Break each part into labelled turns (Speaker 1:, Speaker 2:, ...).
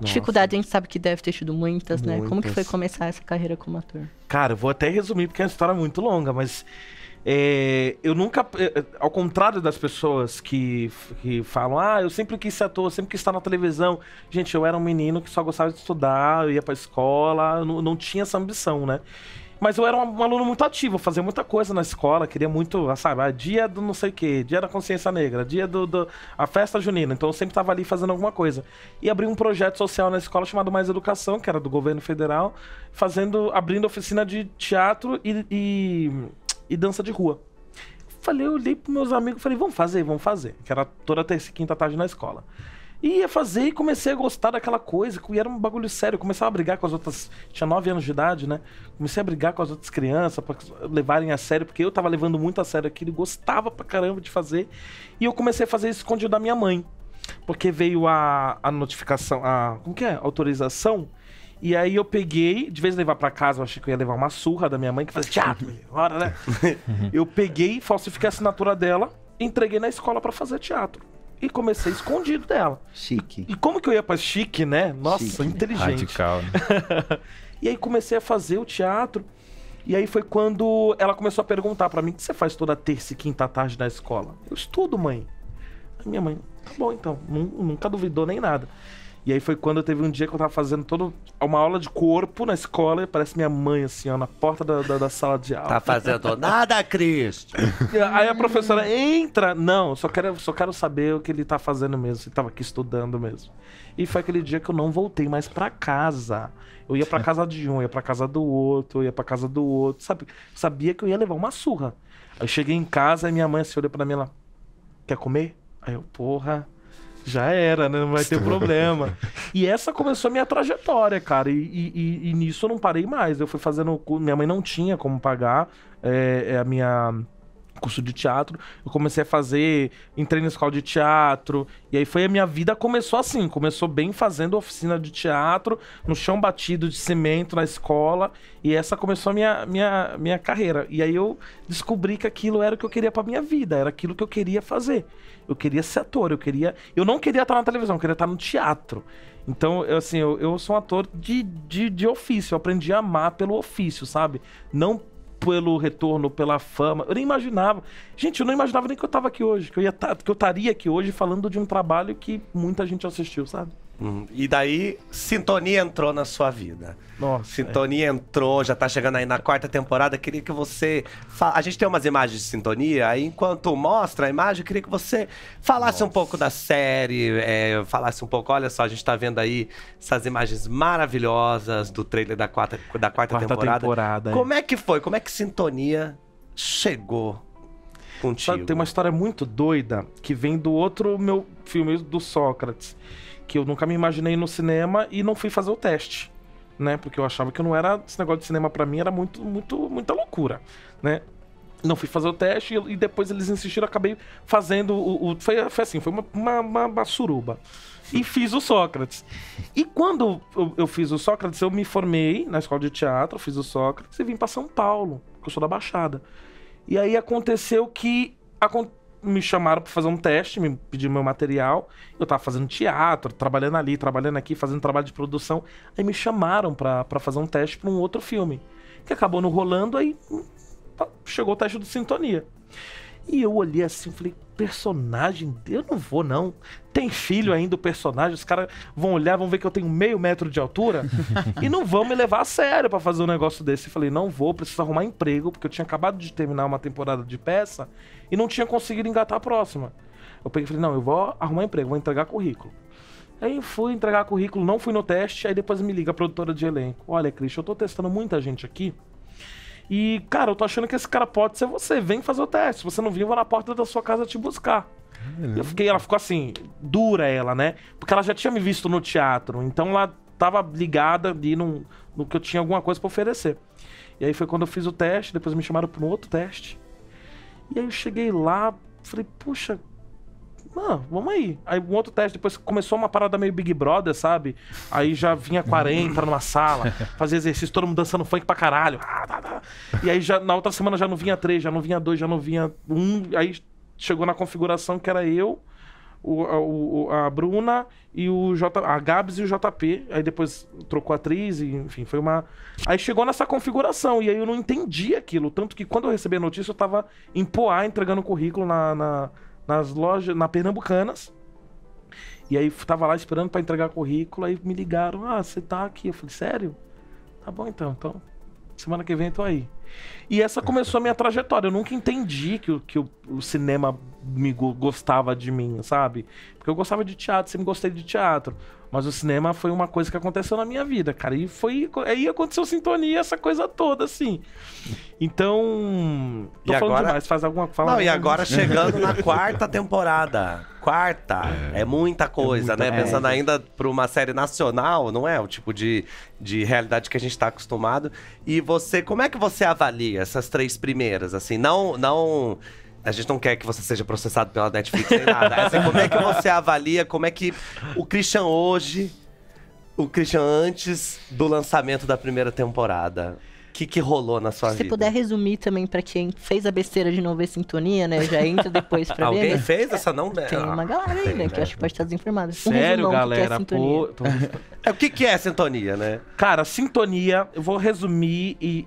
Speaker 1: Dificuldade a gente sabe que deve ter tido muitas, muitas, né? Como que foi começar essa carreira como ator?
Speaker 2: Cara, vou até resumir porque é uma história muito longa, mas é, eu nunca, é, é, ao contrário das pessoas que, que falam, ah, eu sempre quis ser ator, sempre quis estar na televisão. Gente, eu era um menino que só gostava de estudar, eu ia pra escola, não, não tinha essa ambição, né? Mas eu era um, aluno muito ativo, fazia muita coisa na escola, queria muito, ah, sabe, ah, dia do não sei o quê, dia da consciência negra, dia do, do a festa junina, então eu sempre estava ali fazendo alguma coisa. E abri um projeto social na escola chamado Mais Educação, que era do governo federal, fazendo, abrindo oficina de teatro e, e, e dança de rua. Falei, eu olhei pros meus amigos, falei, vamos fazer, vamos fazer. Que era toda terça e quinta tarde na escola. E ia fazer e comecei a gostar daquela coisa, e era um bagulho sério. Eu começava a brigar com as outras. Tinha 9 anos de idade, né? Comecei a brigar com as outras crianças para levarem a sério, porque eu tava levando muito a sério aquilo e gostava pra caramba de fazer. E eu comecei a fazer isso escondido da minha mãe. Porque veio a, a notificação, a. Como que é? Autorização. E aí eu peguei, de vez em levar para casa, eu achei que eu ia levar uma surra da minha mãe, que fazia teatro, hora, né? eu peguei, falsifiquei a assinatura dela, entreguei na escola para fazer teatro e comecei escondido dela. Chique. E como que eu ia para chique, né? Nossa, chique. inteligente. Radical. Né? e aí comecei a fazer o teatro. E aí foi quando ela começou a perguntar para mim: "O que você faz toda terça e quinta tarde na escola?" Eu estudo, mãe. A minha mãe: "Tá bom então". Nunca duvidou nem nada. E aí foi quando teve um dia que eu tava fazendo todo uma aula de corpo na escola e parece minha mãe, assim, ó, na porta da, da, da sala de aula. Tá fazendo nada, Cristo! aí a professora entra. Não, só quero, só quero saber o que ele tá fazendo mesmo, se tava aqui estudando mesmo. E foi aquele dia que eu não voltei mais para casa. Eu ia para casa de um, ia para casa do outro, ia para casa do outro. Sabe? Sabia que eu ia levar uma surra. Aí eu cheguei em casa e minha mãe se assim, olhou para mim lá. Quer comer? Aí eu, porra já era, né? Não vai ter problema. E essa começou a minha trajetória, cara. E, e, e nisso eu não parei mais. Eu fui fazendo. Minha mãe não tinha como pagar é, é a minha curso de teatro, eu comecei a fazer, entrei na escola de teatro, e aí foi a minha vida começou assim, começou bem fazendo oficina de teatro, no chão batido de cimento na escola, e essa começou a minha, minha, minha carreira. E aí eu descobri que aquilo era o que eu queria para minha vida, era aquilo que eu queria fazer. Eu queria ser ator, eu queria, eu não queria estar na televisão, eu queria estar no teatro. Então, eu, assim, eu, eu sou um ator de, de, de ofício, eu aprendi a amar pelo ofício, sabe? Não pelo retorno, pela fama. Eu nem imaginava. Gente, eu não imaginava nem que eu estava aqui hoje, que eu ia tá, que eu estaria aqui hoje falando de um trabalho que muita gente assistiu, sabe? Uhum. E daí,
Speaker 3: Sintonia entrou na sua vida.
Speaker 2: Nossa. Sintonia
Speaker 3: é. entrou, já tá chegando aí na quarta temporada. Queria que você. Fa... A gente tem umas imagens de sintonia, aí enquanto mostra a imagem, queria que você falasse Nossa. um pouco da série, é, falasse um pouco. Olha só, a gente tá vendo aí essas imagens maravilhosas do trailer da quarta, da quarta, quarta temporada. temporada. É. Como é que foi?
Speaker 2: Como é que Sintonia chegou contigo? Tem uma história muito doida que vem do outro meu filme do Sócrates que eu nunca me imaginei no cinema e não fui fazer o teste, né? Porque eu achava que não era esse negócio de cinema para mim era muito muito muita loucura, né? Não fui fazer o teste e, e depois eles insistiram, acabei fazendo o. o foi, foi, assim, foi uma, uma, uma, uma suruba. E fiz o Sócrates. E quando eu, eu fiz o Sócrates, eu me formei na escola de teatro, fiz o Sócrates e vim para São Paulo, que eu sou da Baixada. E aí aconteceu que me chamaram para fazer um teste, me pediram meu material. Eu tava fazendo teatro, trabalhando ali, trabalhando aqui, fazendo trabalho de produção. Aí me chamaram para fazer um teste para um outro filme, que acabou não rolando, aí hum, tá, chegou o teste do Sintonia. E eu olhei assim, falei, personagem, eu não vou não. Tem filho ainda o personagem, os caras vão olhar, vão ver que eu tenho meio metro de altura e não vão me levar a sério para fazer um negócio desse. Eu falei, não vou, preciso arrumar emprego, porque eu tinha acabado de terminar uma temporada de peça e não tinha conseguido engatar a próxima. Eu peguei e falei, não, eu vou arrumar emprego, vou entregar currículo. Aí fui entregar currículo, não fui no teste, aí depois me liga a produtora de elenco. Olha, Cris, eu tô testando muita gente aqui e, cara, eu tô achando que esse cara pode ser você. Vem fazer o teste. Se você não vir, eu vou na porta da sua casa te buscar. Eu fiquei, ela ficou assim, dura ela, né? Porque ela já tinha me visto no teatro, então ela tava ligada ali no, no que eu tinha alguma coisa para oferecer. E aí foi quando eu fiz o teste, depois me chamaram para um outro teste. E aí eu cheguei lá, falei, puxa, mano, vamos aí. Aí um outro teste, depois começou uma parada meio Big Brother, sabe? Aí já vinha 40 numa sala, fazia exercício, todo mundo dançando funk pra caralho. Ah, tá, tá. E aí já na outra semana já não vinha três, já não vinha dois, já não vinha um. Aí chegou na configuração que era eu, o, a, o, a Bruna e o J, a Gabs e o JP. Aí depois trocou a atriz, e, enfim, foi uma. Aí chegou nessa configuração, e aí eu não entendi aquilo. Tanto que quando eu recebi a notícia, eu tava em Poá entregando currículo na, na nas lojas, na Pernambucanas. E aí tava lá esperando para entregar currículo, aí me ligaram, ah, você tá aqui. Eu falei, sério? Tá bom então, então. Semana que vem eu tô aí. E essa começou a minha trajetória. Eu nunca entendi que, que o, o cinema me gostava de mim, sabe? Porque eu gostava de teatro, sempre gostei de teatro. Mas o cinema foi uma coisa que aconteceu na minha vida, cara. E foi. Aí aconteceu sintonia, essa coisa toda, assim. Então. Tô e falando agora... demais, faz alguma fala. Não, e agora chegando na quarta
Speaker 3: temporada. Quarta. É, é muita coisa, é né? muita né? É. Pensando ainda para uma série nacional, não é? O tipo de, de realidade que a gente está acostumado. E você, como é que você avalia essas três primeiras? Assim, não. não a gente não quer que você seja processado pela Netflix nem nada. Assim, como é que você avalia, como é que o Christian hoje, o Christian antes do lançamento da primeira temporada? que, que rolou na sua Se vida? Se
Speaker 1: puder resumir também para quem fez a besteira de não ver sintonia, né? Já entra depois pra Alguém ver. Alguém né?
Speaker 3: fez essa não? Né? Tem uma
Speaker 2: galera aí, né? Que acho que pode estar desinformada. Sério, um galera? Que é pô, é, o que, que é sintonia, né? Cara, sintonia, eu vou resumir e, e,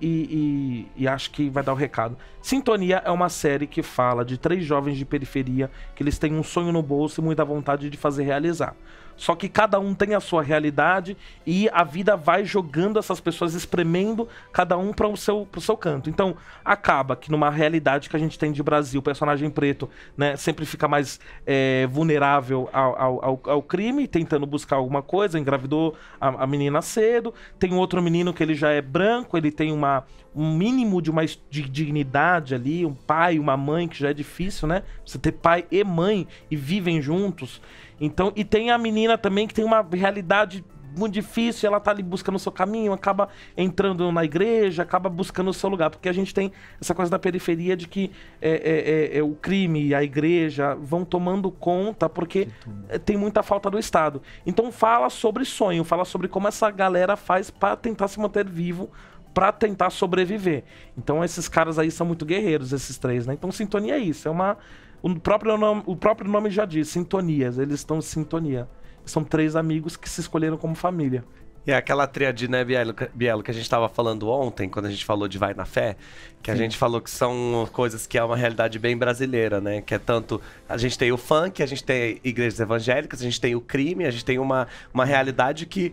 Speaker 2: e, e acho que vai dar o um recado. Sintonia é uma série que fala de três jovens de periferia que eles têm um sonho no bolso e muita vontade de fazer realizar. Só que cada um tem a sua realidade e a vida vai jogando essas pessoas, espremendo cada um para o seu, seu canto. Então, acaba que numa realidade que a gente tem de Brasil, o personagem preto né, sempre fica mais é, vulnerável ao, ao, ao, crime, tentando buscar alguma coisa, engravidou a, a menina cedo. Tem outro menino que ele já é branco, ele tem uma, um mínimo de uma de dignidade ali, um pai, uma mãe, que já é difícil, né? Você ter pai e mãe e vivem juntos. Então, e tem a menina também que tem uma realidade muito difícil, ela tá ali buscando o seu caminho, acaba entrando na igreja, acaba buscando o seu lugar. Porque a gente tem essa coisa da periferia de que é, é, é, é o crime e a igreja vão tomando conta porque é, tem muita falta do Estado. Então fala sobre sonho, fala sobre como essa galera faz para tentar se manter vivo, para tentar sobreviver. Então esses caras aí são muito guerreiros, esses três, né? Então sintonia é isso, é uma o próprio, nome, o próprio nome já diz, sintonias. Eles estão em sintonia. São três amigos que se escolheram como família.
Speaker 3: E é aquela triadina né, Bielo, Bielo, que a gente estava falando ontem, quando a gente falou de Vai na Fé, que a gente falou que são coisas que é uma realidade bem brasileira, né? Que é tanto. A gente tem o funk, a gente tem igrejas evangélicas, a gente tem o crime, a gente tem uma, uma realidade que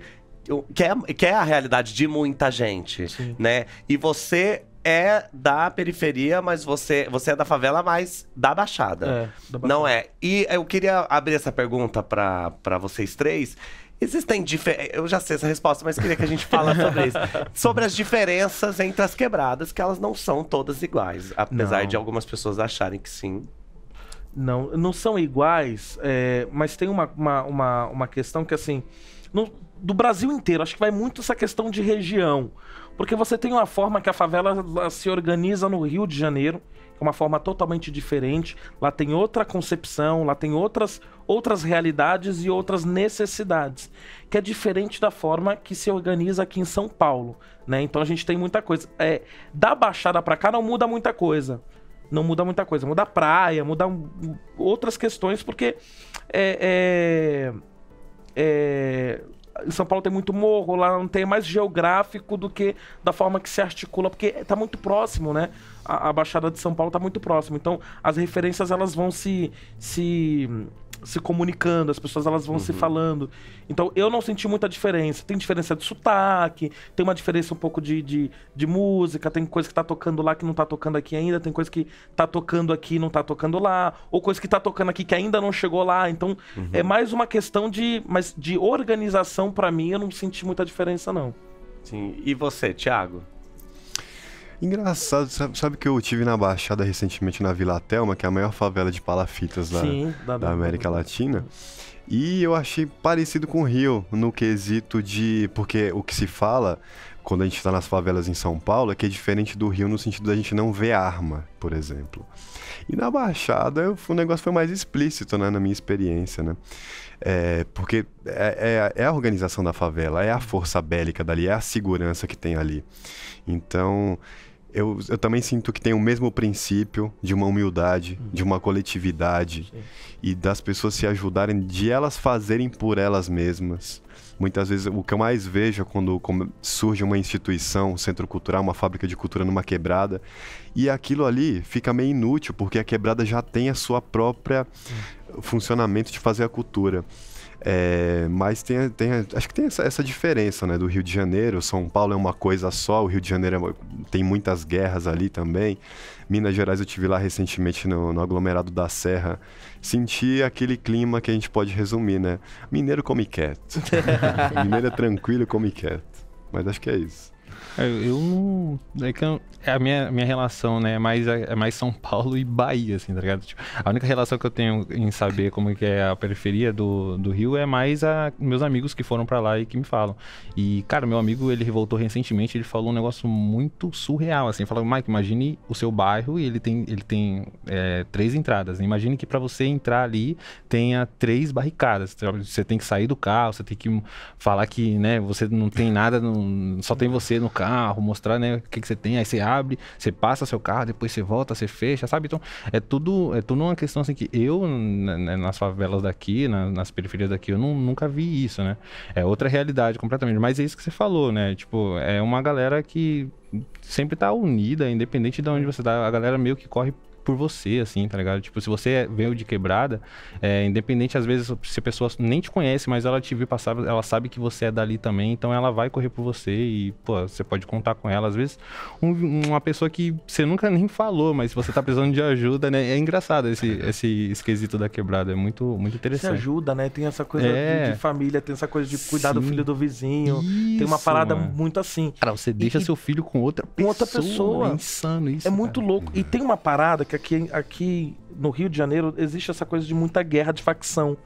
Speaker 3: que é, que é a realidade de muita gente, Sim. né? E você é da periferia, mas você, você é da favela, mas da Baixada. É, da Baixada. Não é. E eu queria abrir essa pergunta para vocês três. Existem diferenças. Eu já sei essa resposta, mas queria que a gente falasse sobre isso. Sobre as diferenças entre as quebradas, que elas não são todas iguais. Apesar não. de algumas pessoas acharem que sim.
Speaker 2: Não, não são iguais, é, mas tem uma, uma, uma, uma, questão que, assim. No, do Brasil inteiro, acho que vai muito essa questão de região. Porque você tem uma forma que a favela se organiza no Rio de Janeiro, que é uma forma totalmente diferente. Lá tem outra concepção, lá tem outras, outras realidades e outras necessidades, que é diferente da forma que se organiza aqui em São Paulo, né? Então a gente tem muita coisa. É, da Baixada para cá não muda muita coisa. Não muda muita coisa. Muda a praia, muda outras questões, porque é, é, é em São Paulo tem muito morro, lá não tem mais geográfico do que da forma que se articula, porque está muito próximo, né? A, a Baixada de São Paulo está muito próximo. Então, as referências elas vão se, se se comunicando, as pessoas elas vão uhum. se falando. Então eu não senti muita diferença. Tem diferença de sotaque, tem uma diferença um pouco de, de, de, música, tem coisa que tá tocando lá que não tá tocando aqui ainda, tem coisa que tá tocando aqui e não tá tocando lá, ou coisa que tá tocando aqui que ainda não chegou lá. Então uhum. é mais uma questão de, mas de organização para mim, eu não senti muita diferença não.
Speaker 3: Sim. E você, Thiago?
Speaker 4: Engraçado, sabe, que eu tive na Baixada recentemente na Vila Telma, que é a maior favela de palafitas da, Sim, da, da América Latina. E eu achei parecido com o Rio, no quesito de. Porque o que se fala quando a gente está nas favelas em São Paulo é que é diferente do Rio no sentido da gente não ver arma, por exemplo. E na Baixada o negócio foi mais explícito, né, na minha experiência, né? É, porque é, é, é, a organização da favela, é a força bélica dali, é a segurança que tem ali. Então, eu, eu também sinto que tem o mesmo princípio de uma humildade, uhum. de uma coletividade Sim. e das pessoas se ajudarem, de elas fazerem por elas mesmas. Muitas vezes o que eu mais vejo é quando surge uma instituição, um centro cultural, uma fábrica de cultura numa quebrada, e aquilo ali fica meio inútil, porque a quebrada já tem a sua própria uhum. funcionamento de fazer a cultura. É, mas tem, tem, acho que tem essa, essa, diferença, né? Do Rio de Janeiro, São Paulo é uma coisa só, o Rio de Janeiro é, tem muitas guerras ali também. Minas Gerais eu tive lá recentemente no, no, aglomerado da Serra, senti aquele clima que a gente pode resumir, né? Mineiro come quieto. Mineiro é tranquilo, come quieto. Mas acho que é isso. É, eu não.
Speaker 1: É que eu, é a minha, minha relação, né, é mais, é mais São Paulo e Bahia, assim, tá ligado? Tipo, a única relação que eu tenho em saber como que é a periferia do, do Rio é mais a meus amigos que foram para lá e que me falam. E, cara, meu amigo, ele voltou recentemente, ele falou um negócio muito surreal, assim. Falou, Mike, imagine o seu bairro e ele tem, ele tem é, três entradas. Né? Imagine que para você entrar ali tenha três barricadas. Tá você tem que sair do carro, você tem que falar que, né, você não tem nada, não, só tem você, no carro, mostrar, né, o que, que você tem, aí você abre, você passa seu carro, depois você volta, você fecha, sabe? Então, é tudo, é tudo uma questão assim que eu, né, né, nas favelas daqui, na, nas periferias daqui, eu não, nunca vi isso, né? É outra realidade completamente. Mas é isso que você falou, né? Tipo, é uma galera que sempre tá unida, independente de onde você tá. A galera meio que corre por você, assim, tá ligado? Tipo, se você veio de quebrada, é, independente, às vezes, se a pessoa nem te conhece, mas ela te viu passar, ela sabe que você é dali também, então ela vai correr por você e, pô, você pode contar com ela. Às vezes, um, uma pessoa que você nunca nem falou, mas você tá precisando de ajuda, né? É engraçado esse, é. esse esquisito da quebrada, é muito, muito interessante. Se
Speaker 2: ajuda, né? Tem essa coisa é. de, família, tem essa coisa de cuidar Sim. do filho do vizinho, isso, tem uma parada mano. muito assim.
Speaker 1: Cara, você deixa e, seu filho com outra pessoa. Com outra pessoa. É
Speaker 2: insano isso. É muito louco. E é. tem uma parada que aqui, aqui no Rio de Janeiro existe essa coisa de muita guerra de facção.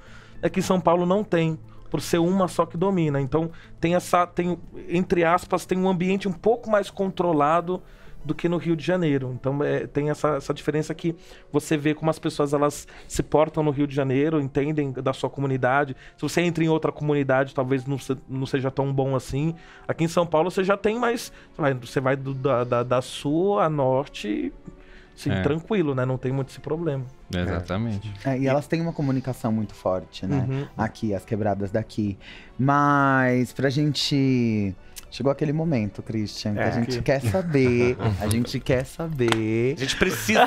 Speaker 2: É que São Paulo não tem, por ser uma só que domina. Então tem essa, tem, entre aspas, tem um ambiente um pouco mais controlado do que no Rio de Janeiro. Então é, tem essa, essa diferença que você vê como as pessoas elas se portam no Rio de Janeiro, entendem da sua comunidade. Se você entra em outra comunidade, talvez não, se, não seja tão bom assim. Aqui em São Paulo você já tem mais. Você vai, do, da, da, da sul a norte Sim, é. tranquilo, né? Não tem muito esse problema.
Speaker 1: É, exatamente. É, e elas têm
Speaker 2: uma comunicação muito forte, né? Uhum. Aqui, as quebradas daqui. Mas pra gente Chegou aquele momento, Christian, que é, a gente que... quer saber. A gente quer saber. A gente precisa.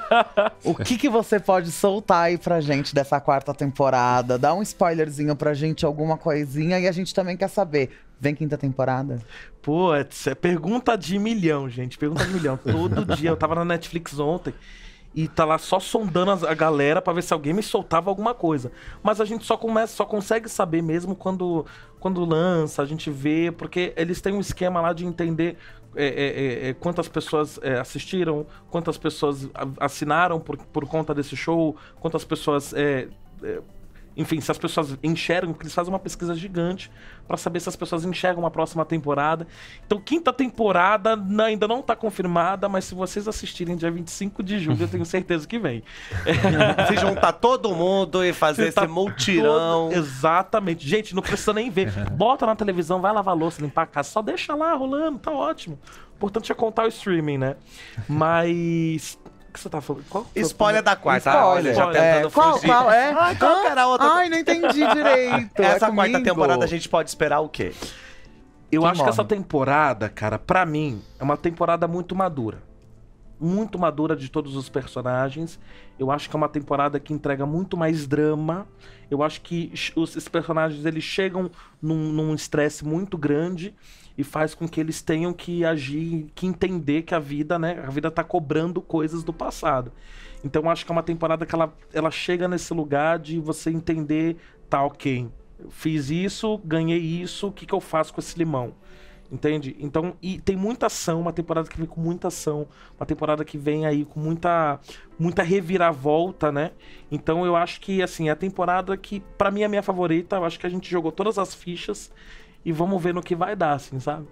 Speaker 2: o que, que você pode soltar aí pra gente dessa quarta temporada? Dá um spoilerzinho pra gente, alguma coisinha. E a gente também quer saber. Vem quinta temporada? Putz, é pergunta de milhão, gente. Pergunta de milhão. Todo dia. Eu tava na Netflix ontem e tá lá só sondando a galera para ver se alguém me soltava alguma coisa. Mas a gente só começa, só consegue saber mesmo quando, quando lança, a gente vê, porque eles têm um esquema lá de entender é, é, é, é quantas pessoas é, assistiram, quantas pessoas assinaram por, por conta desse show, quantas pessoas é, enfim, se as pessoas enxergam, porque eles fazem uma pesquisa gigante para saber se as pessoas enxergam uma próxima temporada. Então, quinta temporada ainda não está confirmada, mas se vocês assistirem dia 25 de julho, eu tenho certeza que vem. se juntar todo mundo e fazer esse multirão. Todo... Exatamente. Gente, não precisa nem ver. Bota na televisão, vai lavar louça, limpar a casa, só deixa lá rolando, tá ótimo. Importante é contar o streaming, né? Mas que você tá falando? Qual Spoiler da quarta. Spoiler. Ah, já tentando é, qual, qual é? Ai, ah, qual era era outra? Ai, não entendi direito. Essa é quarta temporada a gente pode esperar o quê? Eu acho morre? que essa temporada, cara, para mim, é uma temporada muito madura muito madura de todos os personagens. Eu acho que é uma temporada que entrega muito mais drama. Eu acho que os, personagens eles chegam num estresse muito grande e faz com que eles tenham que agir, que entender que a vida, né, a vida tá cobrando coisas do passado. Então eu acho que é uma temporada que ela, ela chega nesse lugar de você entender, tá, ok, fiz isso, ganhei isso, o que, que eu faço com esse limão? Entende? Então, e tem muita ação, uma temporada que vem com muita ação, uma temporada que vem aí com muita muita reviravolta, né? Então eu acho que assim, é a temporada que para mim é a minha favorita, eu acho que a gente jogou todas as fichas e vamos ver no que vai dar, assim, sabe?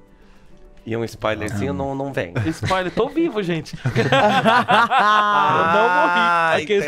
Speaker 2: E
Speaker 3: um spoilerzinho ah. não,
Speaker 2: não vem. Spoiler, tô vivo, gente.
Speaker 3: Ah, eu não morri.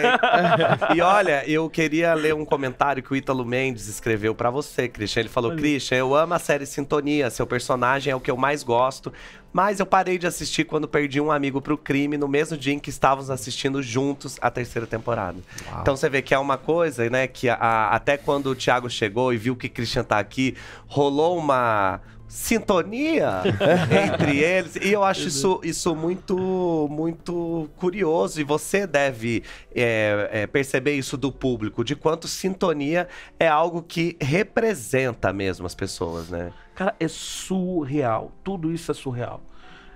Speaker 3: E olha, eu queria ler um comentário que o Ítalo Mendes escreveu para você, Christian. Ele falou: Christian, eu amo a série Sintonia, seu personagem é o que eu mais gosto. Mas eu parei de assistir quando perdi um amigo pro crime no mesmo dia em que estávamos assistindo juntos a terceira temporada. Uau. Então você vê que é uma coisa, né? Que a, a, até quando o Thiago chegou e viu que Christian tá aqui, rolou uma sintonia entre eles. E eu acho isso, uhum. isso muito, muito curioso. E você deve é, é, perceber isso do público, de quanto sintonia é algo que representa mesmo as pessoas, né?
Speaker 2: Cara, é surreal. Tudo isso é surreal.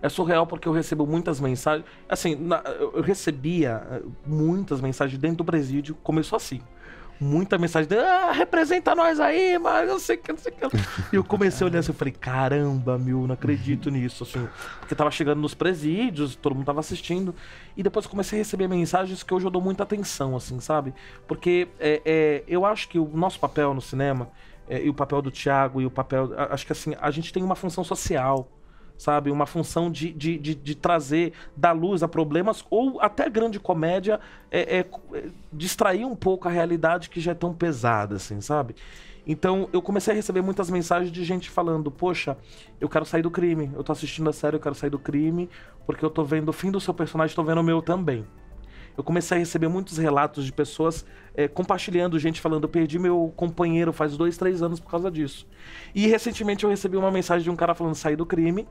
Speaker 2: É surreal porque eu recebo muitas mensagens. Assim, na, eu recebia eh, muitas mensagens dentro do presídio. Começou assim muita mensagem dele, ah, representa nós aí, mas não sei o que, não sei o que. E eu comecei a olhar assim, eu falei, caramba, meu, não acredito uhum. nisso, assim. Porque tava chegando nos presídios, todo mundo tava assistindo. E depois comecei a receber mensagens que hoje eu dou muita atenção, assim, sabe? Porque é, é, eu acho que o nosso papel no cinema, é, e o papel do Tiago, e o papel. Acho que assim, a gente tem uma função social sabe? Uma função de, de, de, de trazer da luz a problemas ou até grande comédia é, é, é, distrair um pouco a realidade que já é tão pesada, assim, sabe? Então eu comecei a receber muitas mensagens de gente falando: Poxa, eu quero sair do crime, eu tô assistindo a série, eu quero sair do crime, porque eu tô vendo o fim do seu personagem, tô vendo o meu também eu comecei a receber muitos relatos de pessoas é, compartilhando, gente falando, eu perdi meu companheiro faz dois, três anos por causa disso. E recentemente eu recebi uma mensagem de um cara falando, saí do crime.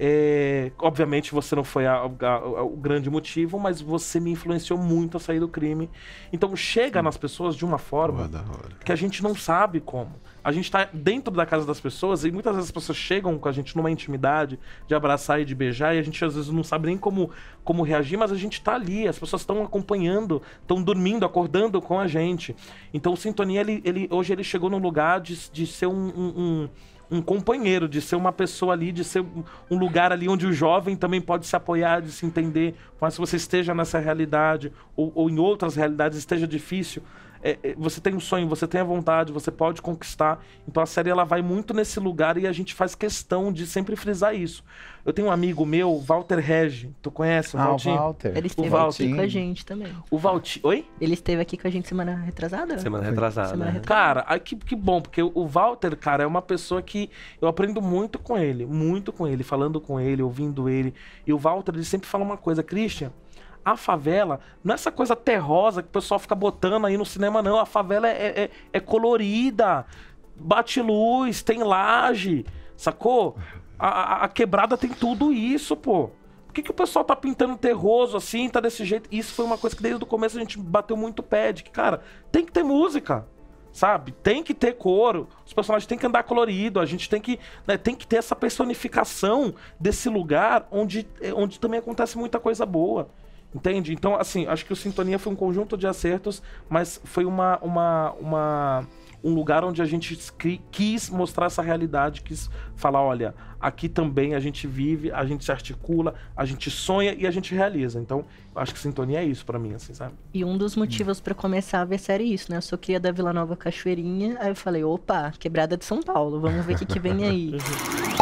Speaker 2: É, obviamente você não foi a, a, a, o grande motivo, mas você me influenciou muito a sair do crime. Então chega nas pessoas de uma forma que a gente não sabe como a gente tá dentro da casa das pessoas e muitas vezes as pessoas chegam com a gente numa intimidade de abraçar e de beijar e a gente às vezes não sabe nem como, como reagir, mas a gente tá ali, as pessoas estão acompanhando, estão dormindo, acordando com a gente. Então o Sintonia, ele, ele, hoje ele chegou no lugar de, de ser um, um, um, um companheiro, de ser uma pessoa ali, de ser um lugar ali onde o jovem também pode se apoiar, de se entender, mas se você esteja nessa realidade ou, ou em outras realidades esteja difícil, é, é, você tem um sonho, você tem a vontade, você pode conquistar. Então a série ela vai muito nesse lugar e a gente faz questão de sempre frisar isso. Eu tenho um amigo meu, Walter Regi, tu conhece o ah, Valtinho? O Walter. Ele esteve aqui com a
Speaker 1: gente também.
Speaker 2: O Valtinho, oi? Ele
Speaker 1: esteve aqui com a gente semana
Speaker 2: retrasada? Semana retrasada. Semana né? retrasada. Cara, ai, que, que bom, porque o Walter, cara, é uma pessoa que eu aprendo muito com ele, muito com ele, falando com ele, ouvindo ele. E o Walter, ele sempre fala uma coisa, Christian, a favela não é essa coisa terrosa que o pessoal fica botando aí no cinema, não. A favela é, é, é colorida, bate luz, tem laje, sacou? A, a, a, quebrada tem tudo isso, pô. Por que, que o pessoal tá pintando terroso assim, tá desse jeito? Isso foi uma coisa que desde o começo a gente bateu muito pé de que, cara, tem que ter música sabe? Tem que ter couro, os personagens têm que andar colorido, a gente tem que, né, tem que ter essa personificação desse lugar onde, é, onde também acontece muita coisa boa. Entende? Então, assim, acho que o Sintonia foi um conjunto de acertos, mas foi uma, uma, uma, um lugar onde a gente quis mostrar essa realidade, quis falar, olha, aqui também a gente vive, a gente se articula, a gente sonha e a gente realiza. Então, acho que sintonia é isso para mim, assim, sabe?
Speaker 1: E um dos motivos para começar a ver série é isso, né? Eu sou cria da Vila Nova Cachoeirinha, aí eu falei, opa, quebrada de São Paulo, vamos ver o que, que vem aí.